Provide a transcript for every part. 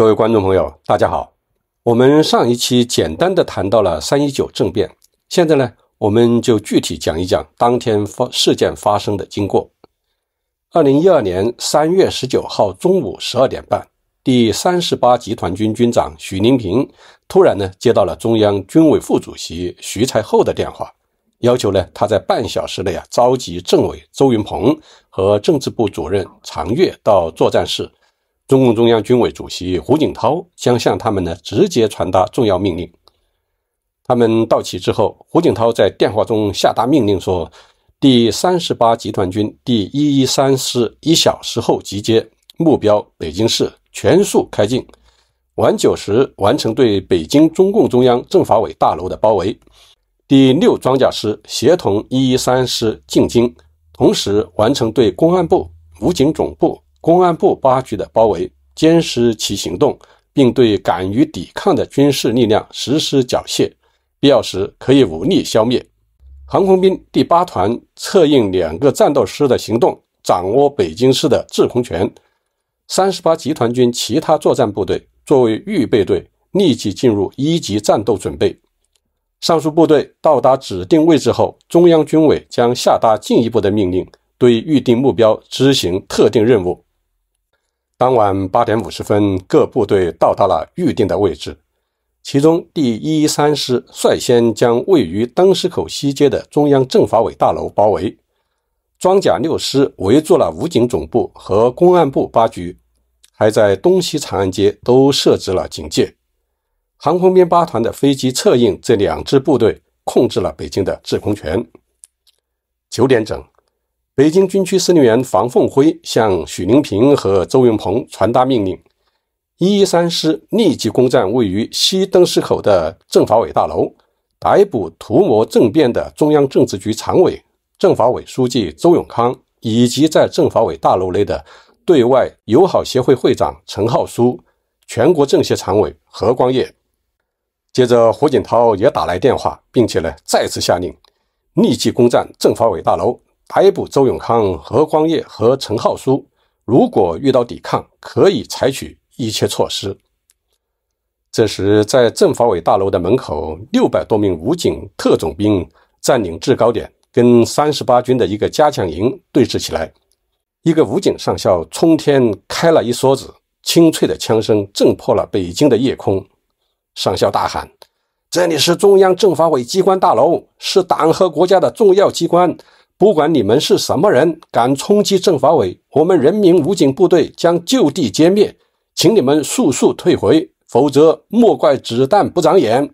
各位观众朋友，大家好。我们上一期简单的谈到了三一九政变，现在呢，我们就具体讲一讲当天发事件发生的经过。二零一二年三月十九号中午十二点半，第三十八集团军军长许宁平突然呢接到了中央军委副主席徐才厚的电话，要求呢他在半小时内啊召集政委周云鹏和政治部主任常岳到作战室。中共中央军委主席胡锦涛将向他们呢直接传达重要命令。他们到齐之后，胡锦涛在电话中下达命令说：“第三十八集团军第一一三师一小时后集结目标北京市，全速开进，晚九时完成对北京中共中央政法委大楼的包围。第六装甲师协同一一三师进京，同时完成对公安部、武警总部。”公安部八局的包围，监视其行动，并对敢于抵抗的军事力量实施缴械，必要时可以武力消灭。航空兵第八团策应两个战斗师的行动，掌握北京市的制空权。三十八集团军其他作战部队作为预备队，立即进入一级战斗准备。上述部队到达指定位置后，中央军委将下达进一步的命令，对预定目标执行特定任务。当晚八点五十分，各部队到达了预定的位置。其中第一三师率先将位于登石口西街的中央政法委大楼包围，装甲六师围住了武警总部和公安部八局，还在东西长安街都设置了警戒。航空兵八团的飞机策应这两支部队，控制了北京的制空权。九点整。北京军区司令员房凤辉向许宁平和周永鹏传达命令：，一一三师立即攻占位于西灯市口的政法委大楼，逮捕图谋政变的中央政治局常委、政法委书记周永康，以及在政法委大楼内的对外友好协会会长陈浩书、全国政协常委何光业。接着，胡锦涛也打来电话，并且呢再次下令，立即攻占政法委大楼。逮捕周永康、何光业和陈浩书。如果遇到抵抗，可以采取一切措施。这时，在政法委大楼的门口，六百多名武警特种兵占领制高点，跟三十八军的一个加强营对峙起来。一个武警上校冲天开了一梭子，清脆的枪声震破了北京的夜空。上校大喊：“这里是中央政法委机关大楼，是党和国家的重要机关。”不管你们是什么人，敢冲击政法委，我们人民武警部队将就地歼灭，请你们速速退回，否则莫怪子弹不长眼。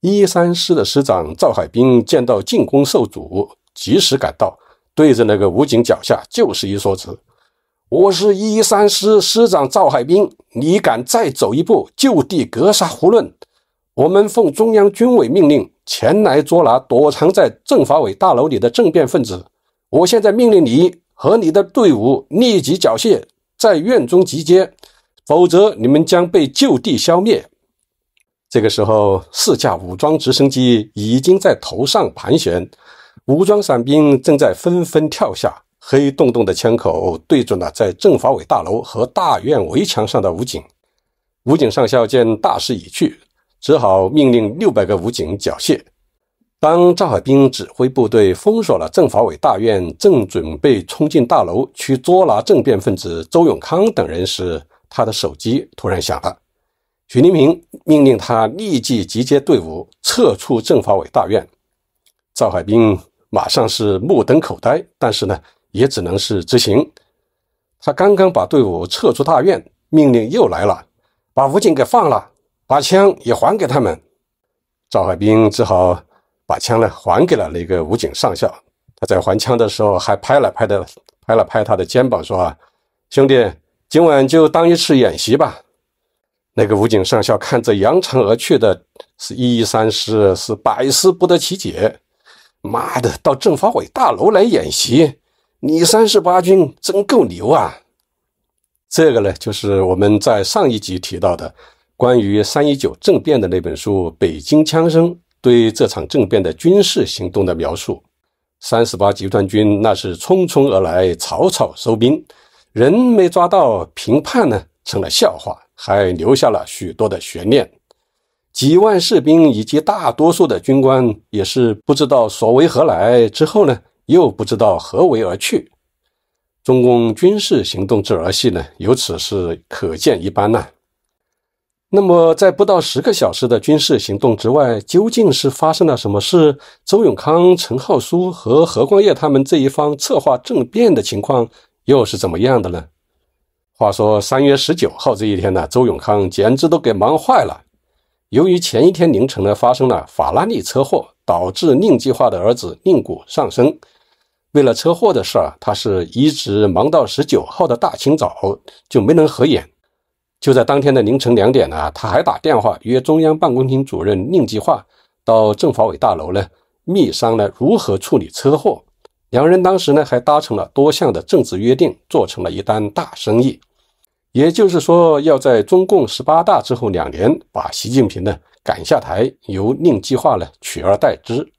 一三师的师长赵海兵见到进攻受阻，及时赶到，对着那个武警脚下就是一梭子。我是一三师师长赵海兵，你敢再走一步，就地格杀勿论。我们奉中央军委命令。前来捉拿躲藏在政法委大楼里的政变分子，我现在命令你和你的队伍立即缴械，在院中集结，否则你们将被就地消灭。这个时候，四架武装直升机已经在头上盘旋，武装伞兵正在纷纷跳下，黑洞洞的枪口对准了在政法委大楼和大院围墙上的武警。武警上校见大势已去。只好命令六百个武警缴械。当赵海兵指挥部队封锁了政法委大院，正准备冲进大楼去捉拿政变分子周永康等人时，他的手机突然响了。许立平命令他立即集结队伍，撤出政法委大院。赵海兵马上是目瞪口呆，但是呢，也只能是执行。他刚刚把队伍撤出大院，命令又来了，把武警给放了。把枪也还给他们，赵海滨只好把枪呢还给了那个武警上校。他在还枪的时候，还拍了拍的拍了拍他的肩膀，说：“啊，兄弟，今晚就当一次演习吧。”那个武警上校看着扬长而去的是一一三师，是百思不得其解。妈的，到政法委大楼来演习，你三十八军真够牛啊！这个呢，就是我们在上一集提到的。关于三一九政变的那本书《北京枪声》，对这场政变的军事行动的描述：三十八集团军那是匆匆而来，草草收兵，人没抓到，评判呢成了笑话，还留下了许多的悬念。几万士兵以及大多数的军官也是不知道所为何来，之后呢又不知道何为而去。中共军事行动之儿戏呢，由此是可见一斑呐。那么，在不到十个小时的军事行动之外，究竟是发生了什么事？周永康、陈浩书和何光业他们这一方策划政变的情况又是怎么样的呢？话说，三月十九号这一天呢，周永康简直都给忙坏了。由于前一天凌晨呢发生了法拉利车祸，导致宁计划的儿子宁古上生。为了车祸的事儿，他是一直忙到十九号的大清早就没能合眼。就在当天的凌晨两点呢，他还打电话约中央办公厅主任宁计划到政法委大楼呢，密商呢如何处理车祸。两人当时呢还达成了多项的政治约定，做成了一单大生意。也就是说，要在中共十八大之后两年把习近平呢赶下台，由宁计划呢取而代之。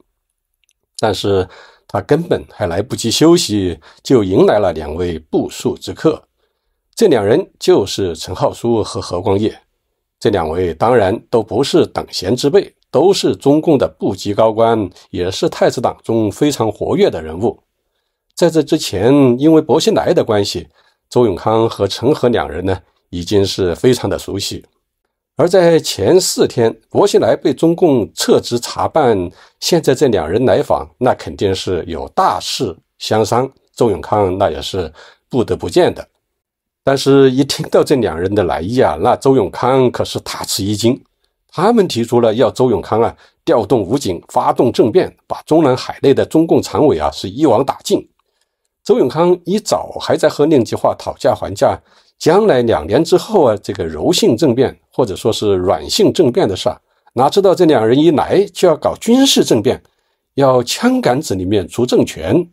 但是他根本还来不及休息，就迎来了两位不速之客。这两人就是陈浩书和何光业，这两位当然都不是等闲之辈，都是中共的部级高官，也是太子党中非常活跃的人物。在这之前，因为薄熙来的关系，周永康和陈和两人呢已经是非常的熟悉。而在前四天，薄熙来被中共撤职查办，现在这两人来访，那肯定是有大事相商。周永康那也是不得不见的。但是，一听到这两人的来意啊，那周永康可是大吃一惊。他们提出了要周永康啊调动武警，发动政变，把中南海内的中共常委啊是一网打尽。周永康一早还在和令计划讨价还价，将来两年之后啊，这个柔性政变或者说是软性政变的事儿，哪知道这两人一来就要搞军事政变，要枪杆子里面出政权。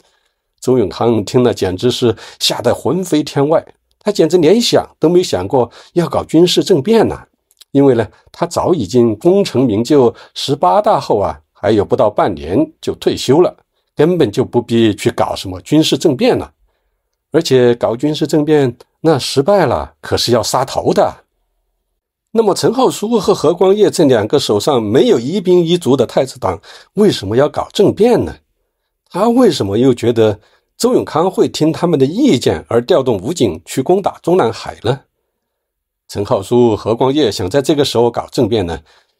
周永康听了，简直是吓得魂飞天外。他简直连想都没想过要搞军事政变呢，因为呢，他早已经功成名就，十八大后啊，还有不到半年就退休了，根本就不必去搞什么军事政变了。而且搞军事政变，那失败了可是要杀头的。那么，陈浩书和何光业这两个手上没有一兵一卒的太子党，为什么要搞政变呢？他为什么又觉得？周永康会听他们的意见而调动武警去攻打中南海呢？陈浩书、何光业想在这个时候搞政变呢，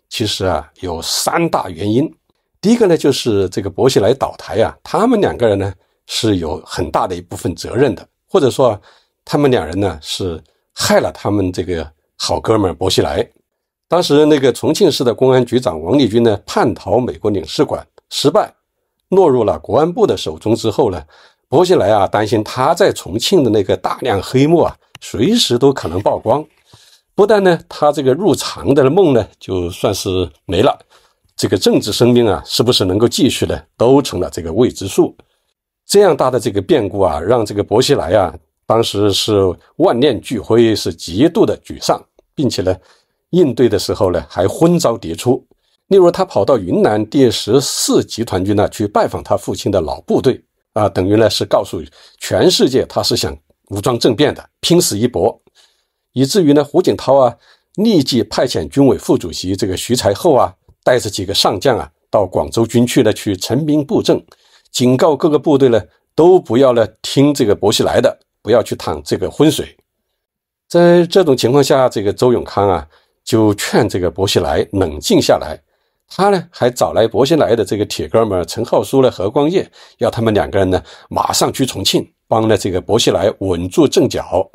其实啊有三大原因。第一个呢就是这个薄熙来倒台啊，他们两个人呢是有很大的一部分责任的，或者说他们两人呢是害了他们这个好哥们薄熙来。当时那个重庆市的公安局长王立军呢叛逃美国领事馆失败，落入了国安部的手中之后呢。薄熙来啊，担心他在重庆的那个大量黑幕啊，随时都可能曝光。不但呢，他这个入藏的梦呢，就算是没了，这个政治生命啊，是不是能够继续呢，都成了这个未知数。这样大的这个变故啊，让这个薄熙来啊，当时是万念俱灰，是极度的沮丧，并且呢，应对的时候呢，还昏招迭出。例如，他跑到云南第十四集团军呢，去拜访他父亲的老部队。啊，等于呢是告诉全世界，他是想武装政变的，拼死一搏。以至于呢，胡锦涛啊，立即派遣军委副主席这个徐才厚啊，带着几个上将啊，到广州军区呢去陈兵布阵，警告各个部队呢，都不要呢听这个薄熙来的，不要去趟这个浑水。在这种情况下，这个周永康啊，就劝这个薄熙来冷静下来。他呢还找来薄熙来的这个铁哥们陈浩书呢何光业，要他们两个人呢马上去重庆，帮呢这个薄熙来稳住阵脚。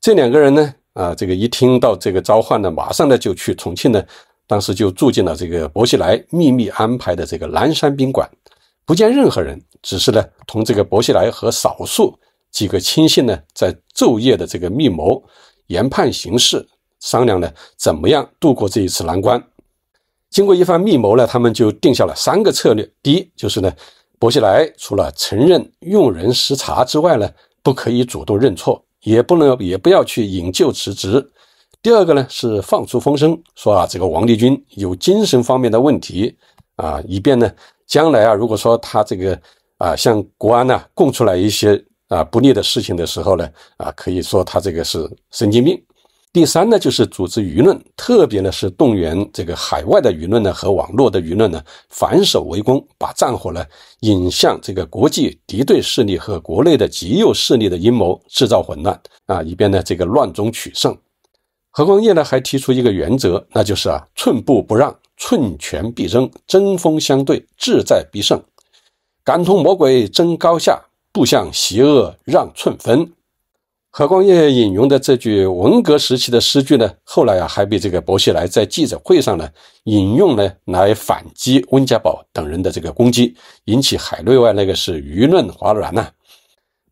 这两个人呢，啊，这个一听到这个召唤呢，马上呢就去重庆呢，当时就住进了这个薄熙来秘密安排的这个南山宾馆，不见任何人，只是呢同这个薄熙来和少数几个亲信呢在昼夜的这个密谋、研判形势、商量呢怎么样度过这一次难关。经过一番密谋呢，他们就定下了三个策略。第一就是呢，薄熙来除了承认用人失察之外呢，不可以主动认错，也不能也不要去引咎辞职。第二个呢是放出风声，说啊，这个王立军有精神方面的问题啊，以便呢将来啊，如果说他这个啊向国安呢供出来一些啊不利的事情的时候呢，啊可以说他这个是神经病。第三呢，就是组织舆论，特别呢是动员这个海外的舆论呢和网络的舆论呢，反手围攻，把战火呢引向这个国际敌对势力和国内的极右势力的阴谋，制造混乱啊，以便呢这个乱中取胜。何光业呢还提出一个原则，那就是啊，寸步不让，寸权必争，针锋相对，志在必胜，敢同魔鬼争高下，不向邪恶让寸分。何光晔引用的这句文革时期的诗句呢，后来啊还被这个薄熙来在记者会上呢引用呢，来反击温家宝等人的这个攻击，引起海内外那个是舆论哗然呐。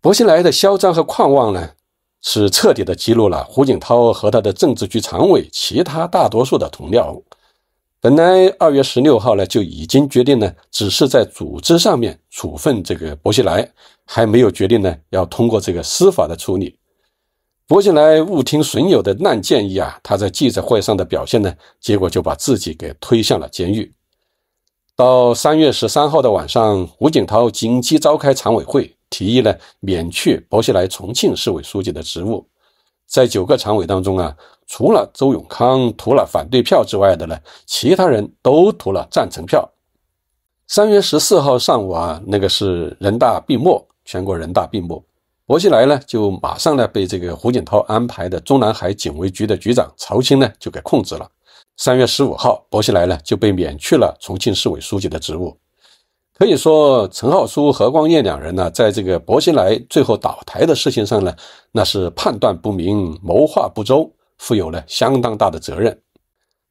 薄熙来的嚣张和狂妄呢，是彻底的激怒了胡锦涛和他的政治局常委，其他大多数的同僚。本来二月十六号呢就已经决定呢，只是在组织上面处分这个薄熙来，还没有决定呢要通过这个司法的处理。薄熙来误听损友的烂建议啊！他在记者会上的表现呢，结果就把自己给推向了监狱。到三月十三号的晚上，胡锦涛紧急召开常委会，提议呢免去薄熙来重庆市委书记的职务。在九个常委当中啊，除了周永康投了反对票之外的呢，其他人都投了赞成票。三月十四号上午啊，那个是人大闭幕，全国人大闭幕。薄熙来呢，就马上呢被这个胡锦涛安排的中南海警卫局的局长曹青呢就给控制了。三月十五号，薄熙来呢就被免去了重庆市委书记的职务。可以说，陈浩书、何光彦两人呢，在这个薄熙来最后倒台的事情上呢，那是判断不明、谋划不周，负有了相当大的责任。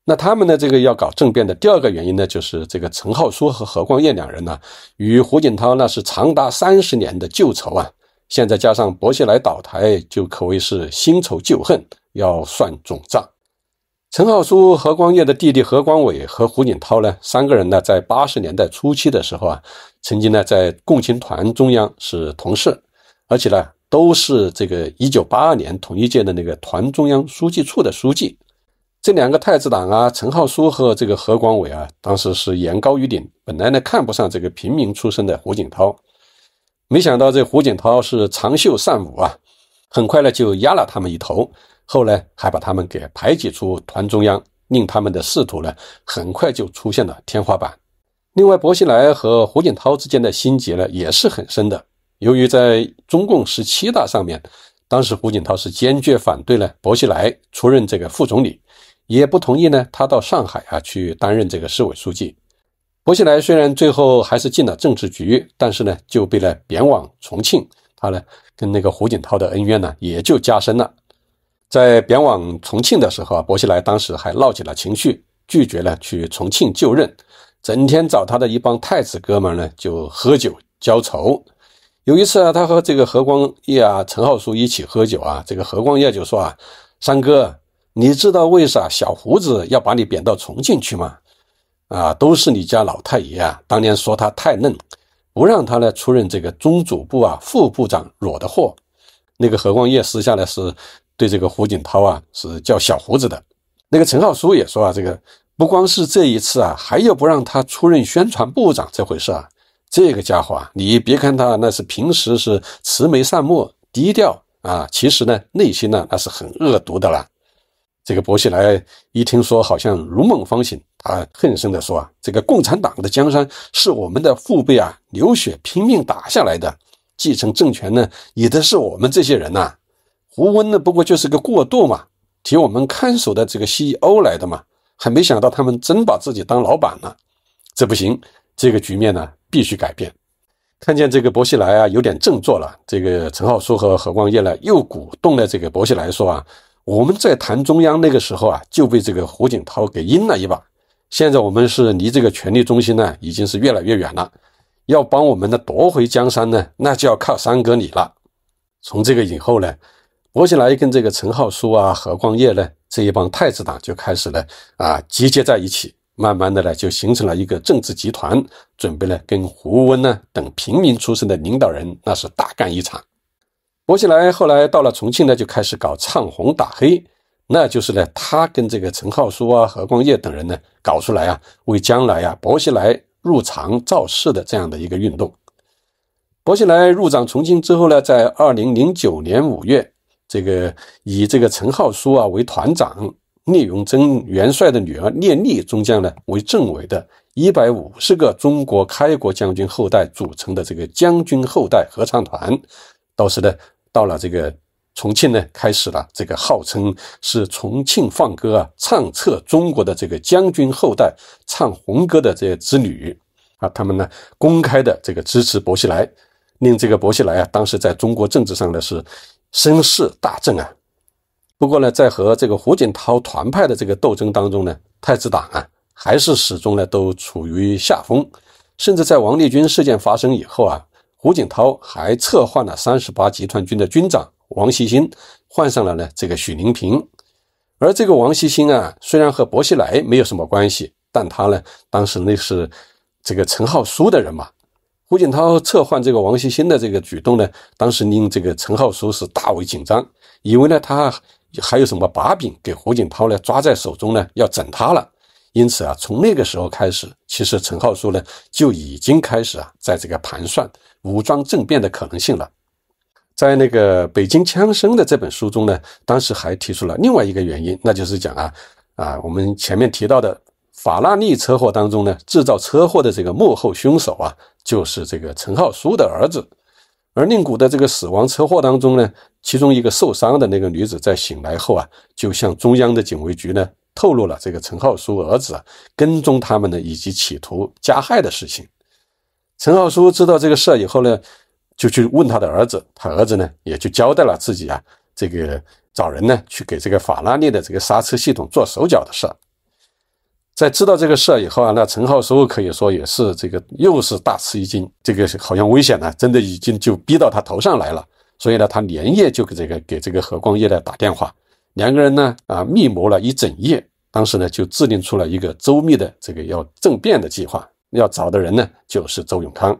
那他们呢，这个要搞政变的第二个原因呢，就是这个陈浩书和何光彦两人呢，与胡锦涛那是长达三十年的旧仇啊。现在加上薄熙来倒台，就可谓是新仇旧恨要算总账。陈浩书、何光业的弟弟何光伟和胡锦涛呢，三个人呢，在八十年代初期的时候啊，曾经呢在共青团中央是同事，而且呢都是这个一九八二年统一届的那个团中央书记处的书记。这两个太子党啊，陈浩书和这个何光伟啊，当时是言高于顶，本来呢看不上这个平民出身的胡锦涛。没想到这胡锦涛是长袖善舞啊，很快呢就压了他们一头，后来还把他们给排挤出团中央，令他们的仕途呢很快就出现了天花板。另外，薄熙来和胡锦涛之间的心结呢也是很深的。由于在中共十七大上面，当时胡锦涛是坚决反对呢薄熙来出任这个副总理，也不同意呢他到上海啊去担任这个市委书记。薄熙来虽然最后还是进了政治局，但是呢，就被呢贬往重庆。他呢跟那个胡锦涛的恩怨呢也就加深了。在贬往重庆的时候啊，薄熙来当时还闹起了情绪，拒绝了去重庆就任，整天找他的一帮太子哥们呢就喝酒浇愁。有一次啊，他和这个何光业啊、陈浩书一起喝酒啊，这个何光业就说啊：“三哥，你知道为啥小胡子要把你贬到重庆去吗？”啊，都是你家老太爷啊，当年说他太嫩，不让他呢出任这个中组部啊副部长惹的祸。那个何光业私下呢是，对这个胡锦涛啊是叫小胡子的。那个陈浩书也说啊，这个不光是这一次啊，还有不让他出任宣传部长这回事啊。这个家伙啊，你别看他那是平时是慈眉善目、低调啊，其实呢内心呢那是很恶毒的啦。这个薄熙来一听说，好像如梦方醒。啊，恨声地说：“啊，这个共产党的江山是我们的父辈啊流血拼命打下来的，继承政权呢也得是我们这些人呐。胡温呢，不过就是个过渡嘛，替我们看守的这个 CEO 来的嘛，还没想到他们真把自己当老板了，这不行，这个局面呢必须改变。看见这个薄熙来啊有点振作了，这个陈浩书和何光业呢又鼓动了这个薄熙来说啊，我们在谈中央那个时候啊就被这个胡锦涛给阴了一把。”现在我们是离这个权力中心呢，已经是越来越远了。要帮我们呢夺回江山呢，那就要靠三哥你了。从这个以后呢，薄熙来跟这个陈浩书啊、何光业呢，这一帮太子党就开始呢，啊，集结在一起，慢慢的呢，就形成了一个政治集团，准备呢，跟胡温呢等平民出身的领导人，那是大干一场。薄熙来后来到了重庆呢，就开始搞唱红打黑。那就是呢，他跟这个陈浩书啊、何光业等人呢搞出来啊，为将来啊薄熙来入藏造势的这样的一个运动。薄熙来入藏重庆之后呢，在二零零九年五月，这个以这个陈浩书啊为团长、聂荣臻元帅的女儿聂丽中将呢为政委的一百五十个中国开国将军后代组成的这个将军后代合唱团，到时呢到了这个。重庆呢，开始了这个号称是重庆放歌啊、唱彻中国的这个将军后代唱红歌的这些子女，啊，他们呢公开的这个支持薄熙来，令这个薄熙来啊，当时在中国政治上呢是声势大振啊。不过呢，在和这个胡锦涛团派的这个斗争当中呢，太子党啊，还是始终呢都处于下风，甚至在王立军事件发生以后啊，胡锦涛还策换了三十八集团军的军长。王锡兴换上了呢，这个许宁平，而这个王锡兴啊，虽然和薄熙来没有什么关系，但他呢，当时那是这个陈浩书的人嘛。胡锦涛策换这个王锡兴的这个举动呢，当时令这个陈浩书是大为紧张，以为呢，他还有什么把柄给胡锦涛呢抓在手中呢，要整他了。因此啊，从那个时候开始，其实陈浩书呢就已经开始啊，在这个盘算武装政变的可能性了。在那个《北京枪声》的这本书中呢，当时还提出了另外一个原因，那就是讲啊啊，我们前面提到的法拉利车祸当中呢，制造车祸的这个幕后凶手啊，就是这个陈浩书的儿子。而宁古的这个死亡车祸当中呢，其中一个受伤的那个女子在醒来后啊，就向中央的警卫局呢，透露了这个陈浩书儿子跟踪他们呢，以及企图加害的事情。陈浩书知道这个事以后呢。就去问他的儿子，他儿子呢也就交代了自己啊，这个找人呢去给这个法拉利的这个刹车系统做手脚的事儿。在知道这个事儿以后啊，那陈浩收可以说也是这个又是大吃一惊，这个好像危险呢，真的已经就逼到他头上来了。所以呢，他连夜就给这个给这个何光业呢打电话，两个人呢啊密谋了一整夜，当时呢就制定出了一个周密的这个要政变的计划，要找的人呢就是周永康。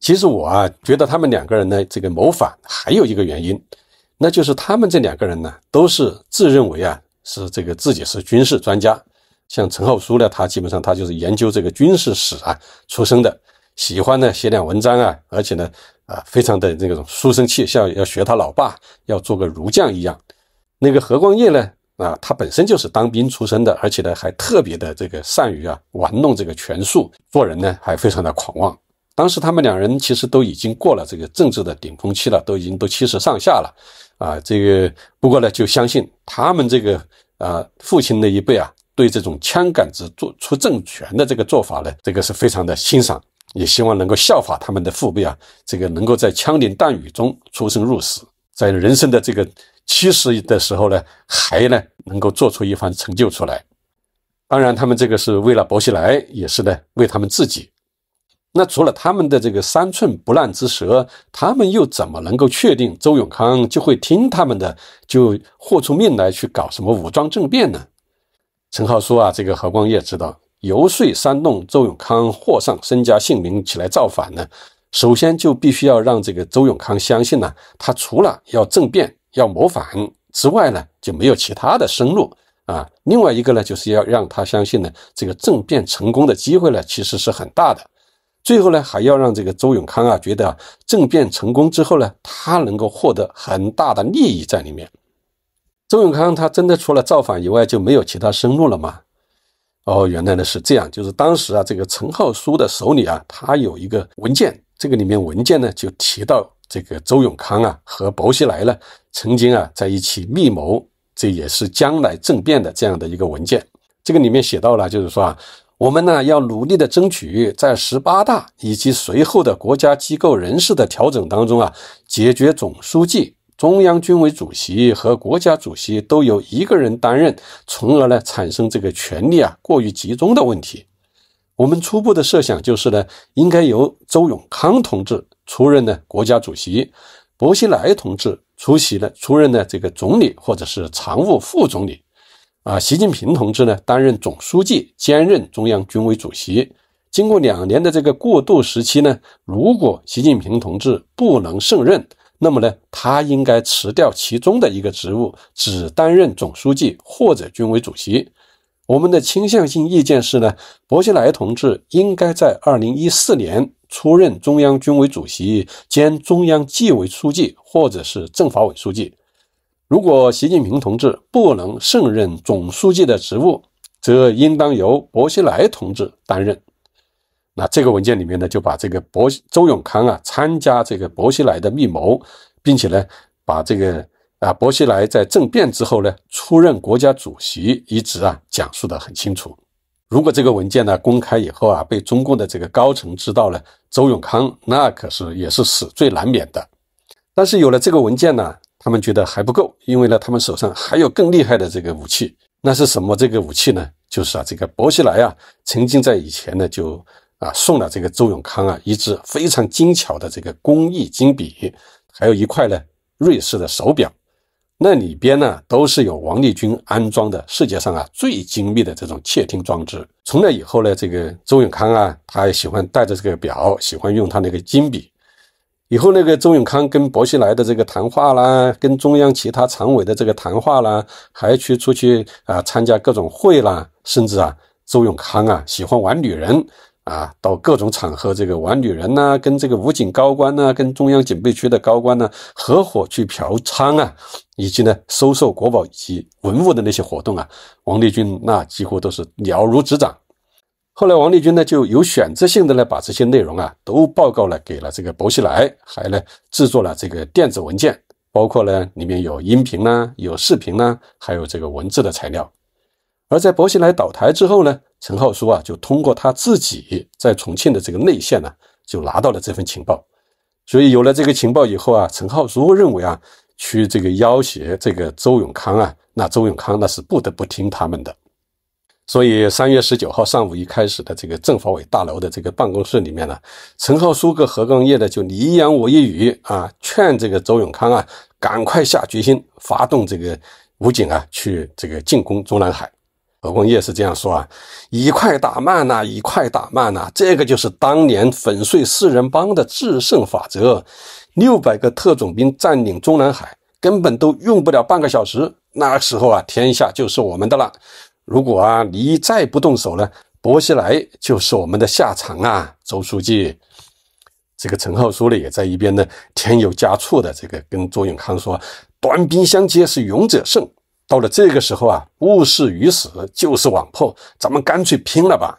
其实我啊，觉得他们两个人呢，这个谋反还有一个原因，那就是他们这两个人呢，都是自认为啊，是这个自己是军事专家。像陈浩书呢，他基本上他就是研究这个军事史啊出身的，喜欢呢写点文章啊，而且呢啊，非常的那种书生气，像要学他老爸要做个儒将一样。那个何光业呢，啊，他本身就是当兵出身的，而且呢还特别的这个善于啊玩弄这个权术，做人呢还非常的狂妄。当时他们两人其实都已经过了这个政治的顶峰期了，都已经都七十上下了，啊，这个不过呢，就相信他们这个啊，父亲那一辈啊，对这种枪杆子做出政权的这个做法呢，这个是非常的欣赏，也希望能够效法他们的父辈啊，这个能够在枪林弹雨中出生入死，在人生的这个七十的时候呢，还呢能够做出一番成就出来。当然，他们这个是为了薄熙来，也是呢为他们自己。那除了他们的这个三寸不烂之舌，他们又怎么能够确定周永康就会听他们的，就豁出命来去搞什么武装政变呢？陈浩说啊，这个何光业知道游说煽动周永康祸上身家性命起来造反呢，首先就必须要让这个周永康相信呢，他除了要政变要谋反之外呢，就没有其他的生路啊。另外一个呢，就是要让他相信呢，这个政变成功的机会呢，其实是很大的。最后呢，还要让这个周永康啊觉得啊，政变成功之后呢，他能够获得很大的利益在里面。周永康他真的除了造反以外就没有其他生路了吗？哦，原来呢是这样，就是当时啊，这个陈浩书的手里啊，他有一个文件，这个里面文件呢就提到这个周永康啊和薄熙来呢曾经啊在一起密谋，这也是将来政变的这样的一个文件。这个里面写到了，就是说啊。我们呢要努力的争取，在十八大以及随后的国家机构人事的调整当中啊，解决总书记、中央军委主席和国家主席都由一个人担任，从而呢产生这个权力啊过于集中的问题。我们初步的设想就是呢，应该由周永康同志出任呢国家主席，薄熙来同志出席呢出任呢这个总理或者是常务副总理。啊，习近平同志呢担任总书记，兼任中央军委主席。经过两年的这个过渡时期呢，如果习近平同志不能胜任，那么呢，他应该辞掉其中的一个职务，只担任总书记或者军委主席。我们的倾向性意见是呢，薄熙来同志应该在二零一四年出任中央军委主席兼中央纪委书记，或者是政法委书记。如果习近平同志不能胜任总书记的职务，则应当由薄熙来同志担任。那这个文件里面呢，就把这个薄周永康啊参加这个薄熙来的密谋，并且呢把这个啊薄熙来在政变之后呢出任国家主席一职啊讲述的很清楚。如果这个文件呢公开以后啊，被中共的这个高层知道了，周永康那可是也是死罪难免的。但是有了这个文件呢。他们觉得还不够，因为呢，他们手上还有更厉害的这个武器。那是什么？这个武器呢？就是啊，这个薄熙来啊，曾经在以前呢，就啊送了这个周永康啊一支非常精巧的这个工艺金笔，还有一块呢瑞士的手表。那里边呢都是有王立军安装的世界上啊最精密的这种窃听装置。从那以后呢，这个周永康啊，他喜欢带着这个表，喜欢用他那个金笔。以后那个周永康跟薄熙来的这个谈话啦，跟中央其他常委的这个谈话啦，还去出去啊参加各种会啦，甚至啊周永康啊喜欢玩女人啊，到各种场合这个玩女人呐，跟这个武警高官呐，跟中央警备区的高官呢合伙去嫖娼啊，以及呢收受国宝及文物的那些活动啊，王立军那几乎都是了如指掌。后来，王立军呢就有选择性的呢把这些内容啊都报告了给了这个薄熙来，还呢制作了这个电子文件，包括呢里面有音频呢、有视频呢，还有这个文字的材料。而在薄熙来倒台之后呢，陈浩书啊就通过他自己在重庆的这个内线呢就拿到了这份情报。所以有了这个情报以后啊，陈浩书认为啊去这个要挟这个周永康啊，那周永康那是不得不听他们的。所以三月十九号上午一开始的这个政法委大楼的这个办公室里面呢，陈浩、苏跟何光业呢就你一言我一语啊，劝这个周永康啊，赶快下决心发动这个武警啊，去这个进攻中南海。何光业是这样说啊：一块打慢呐，一块打慢呐，这个就是当年粉碎四人帮的制胜法则。六百个特种兵占领中南海，根本都用不了半个小时。那时候啊，天下就是我们的了。如果啊，你再不动手呢，薄熙来就是我们的下场啊，周书记。这个陈浩书呢也在一边呢，添油加醋的这个跟周永康说：“短兵相接是勇者胜，到了这个时候啊，物视于死，就是往破，咱们干脆拼了吧。”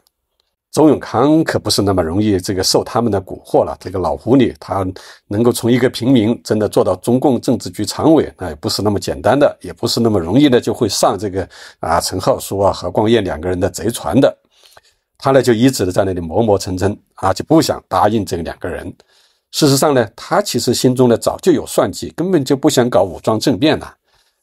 周永康可不是那么容易这个受他们的蛊惑了。这个老狐狸他能够从一个平民真的做到中共政治局常委，那也不是那么简单的，也不是那么容易的就会上这个啊陈浩书啊何光晔两个人的贼船的。他呢就一直的在那里磨磨蹭蹭啊，就不想答应这两个人。事实上呢，他其实心中呢早就有算计，根本就不想搞武装政变呢。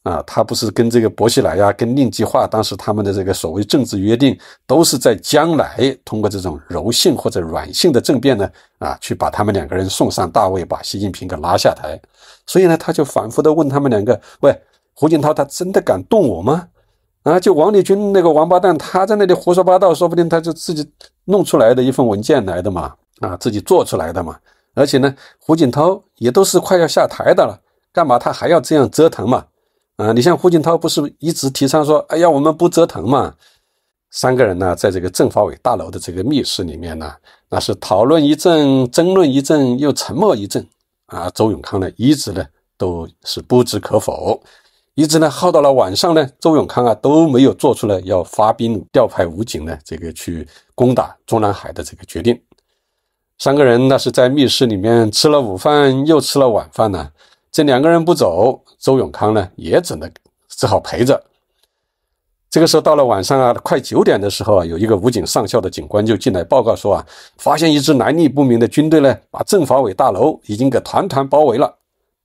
啊，他不是跟这个薄熙来呀，跟令计划，当时他们的这个所谓政治约定，都是在将来通过这种柔性或者软性的政变呢，啊，去把他们两个人送上大位，把习近平给拉下台。所以呢，他就反复的问他们两个，喂，胡锦涛他真的敢动我吗？啊，就王立军那个王八蛋，他在那里胡说八道，说不定他就自己弄出来的一份文件来的嘛，啊，自己做出来的嘛。而且呢，胡锦涛也都是快要下台的了，干嘛他还要这样折腾嘛？啊，你像胡锦涛不是一直提倡说，哎呀，我们不折腾嘛。三个人呢，在这个政法委大楼的这个密室里面呢，那是讨论一阵，争论一阵，又沉默一阵。啊，周永康呢，一直呢都是不知可否，一直呢耗到了晚上呢，周永康啊都没有做出来要发兵调派武警呢，这个去攻打中南海的这个决定。三个人那是在密室里面吃了午饭，又吃了晚饭呢。这两个人不走。周永康呢，也只能只好陪着。这个时候到了晚上啊，快九点的时候啊，有一个武警上校的警官就进来报告说啊，发现一支来历不明的军队呢，把政法委大楼已经给团团包围了。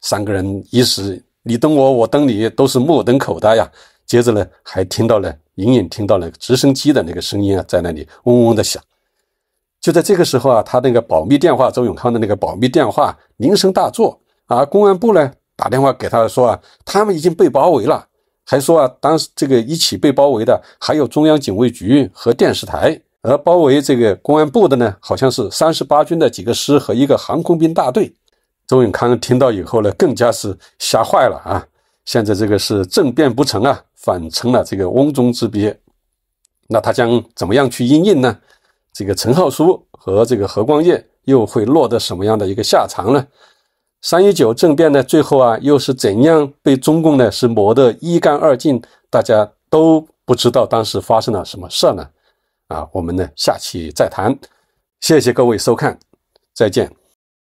三个人一时你瞪我，我瞪你，都是目瞪口呆呀。接着呢，还听到了隐隐听到了直升机的那个声音啊，在那里嗡嗡的响。就在这个时候啊，他那个保密电话，周永康的那个保密电话铃声大作啊，公安部呢。打电话给他说啊，他们已经被包围了，还说啊，当时这个一起被包围的还有中央警卫局和电视台，而包围这个公安部的呢，好像是三十八军的几个师和一个航空兵大队。周永康听到以后呢，更加是吓坏了啊！现在这个是政变不成啊，反成了这个瓮中之鳖。那他将怎么样去应应呢？这个陈浩书和这个何光业又会落得什么样的一个下场呢？三一九政变呢，最后啊，又是怎样被中共呢，是磨得一干二净？大家都不知道当时发生了什么事呢？啊，我们呢，下期再谈。谢谢各位收看，再见。